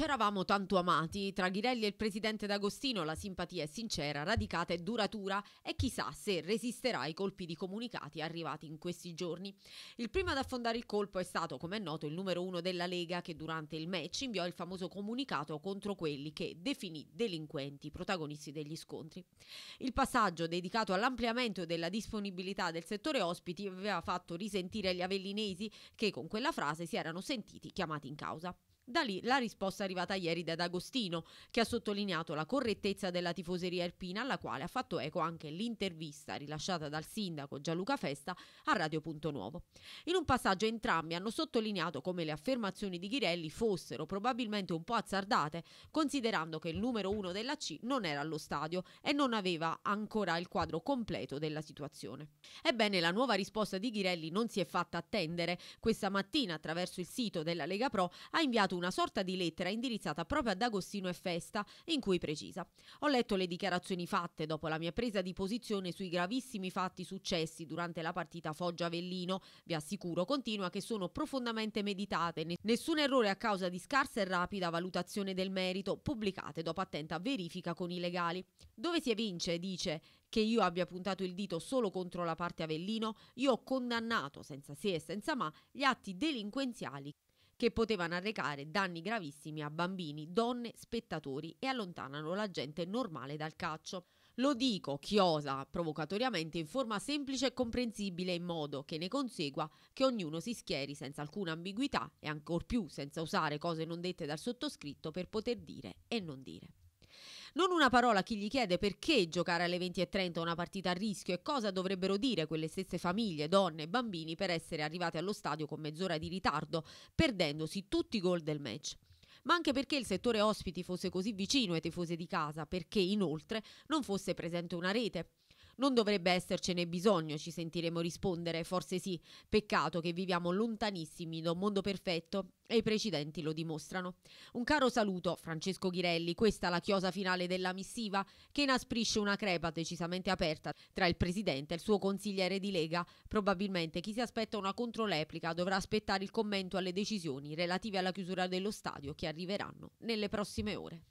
C'eravamo tanto amati, tra Ghirelli e il presidente D'Agostino la simpatia è sincera, radicata e duratura e chissà se resisterà ai colpi di comunicati arrivati in questi giorni. Il primo ad affondare il colpo è stato, come è noto, il numero uno della Lega che durante il match inviò il famoso comunicato contro quelli che definì delinquenti, protagonisti degli scontri. Il passaggio dedicato all'ampliamento della disponibilità del settore ospiti aveva fatto risentire gli avellinesi che con quella frase si erano sentiti chiamati in causa. Da lì la risposta è arrivata ieri da D'Agostino, che ha sottolineato la correttezza della tifoseria alpina, alla quale ha fatto eco anche l'intervista rilasciata dal sindaco Gianluca Festa a Radio Punto Nuovo. In un passaggio entrambi hanno sottolineato come le affermazioni di Ghirelli fossero probabilmente un po' azzardate, considerando che il numero uno della C non era allo stadio e non aveva ancora il quadro completo della situazione. Ebbene, la nuova risposta di Ghirelli non si è fatta attendere. Questa mattina, attraverso il sito della Lega Pro, ha inviato pubblicato una sorta di lettera indirizzata proprio ad Agostino e Festa, in cui precisa: Ho letto le dichiarazioni fatte dopo la mia presa di posizione sui gravissimi fatti successi durante la partita Foggia-Avellino. Vi assicuro, continua, che sono profondamente meditate, nessun errore a causa di scarsa e rapida valutazione del merito, pubblicate dopo attenta verifica con i legali. Dove si evince, dice, che io abbia puntato il dito solo contro la parte Avellino, io ho condannato senza se e senza ma gli atti delinquenziali che potevano arrecare danni gravissimi a bambini, donne, spettatori e allontanano la gente normale dal calcio. Lo dico, chi osa, provocatoriamente in forma semplice e comprensibile in modo che ne consegua che ognuno si schieri senza alcuna ambiguità e ancor più senza usare cose non dette dal sottoscritto per poter dire e non dire. Non una parola a chi gli chiede perché giocare alle 20.30 una partita a rischio e cosa dovrebbero dire quelle stesse famiglie, donne e bambini per essere arrivate allo stadio con mezz'ora di ritardo, perdendosi tutti i gol del match ma anche perché il settore ospiti fosse così vicino ai tifosi di casa, perché inoltre non fosse presente una rete. Non dovrebbe essercene bisogno, ci sentiremo rispondere, forse sì. Peccato che viviamo lontanissimi da un mondo perfetto e i precedenti lo dimostrano. Un caro saluto, Francesco Ghirelli, questa è la chiosa finale della missiva che inasprisce una crepa decisamente aperta tra il presidente e il suo consigliere di Lega. Probabilmente chi si aspetta una controreplica dovrà aspettare il commento alle decisioni relative alla chiusura dello stadio che arriveranno nelle prossime ore.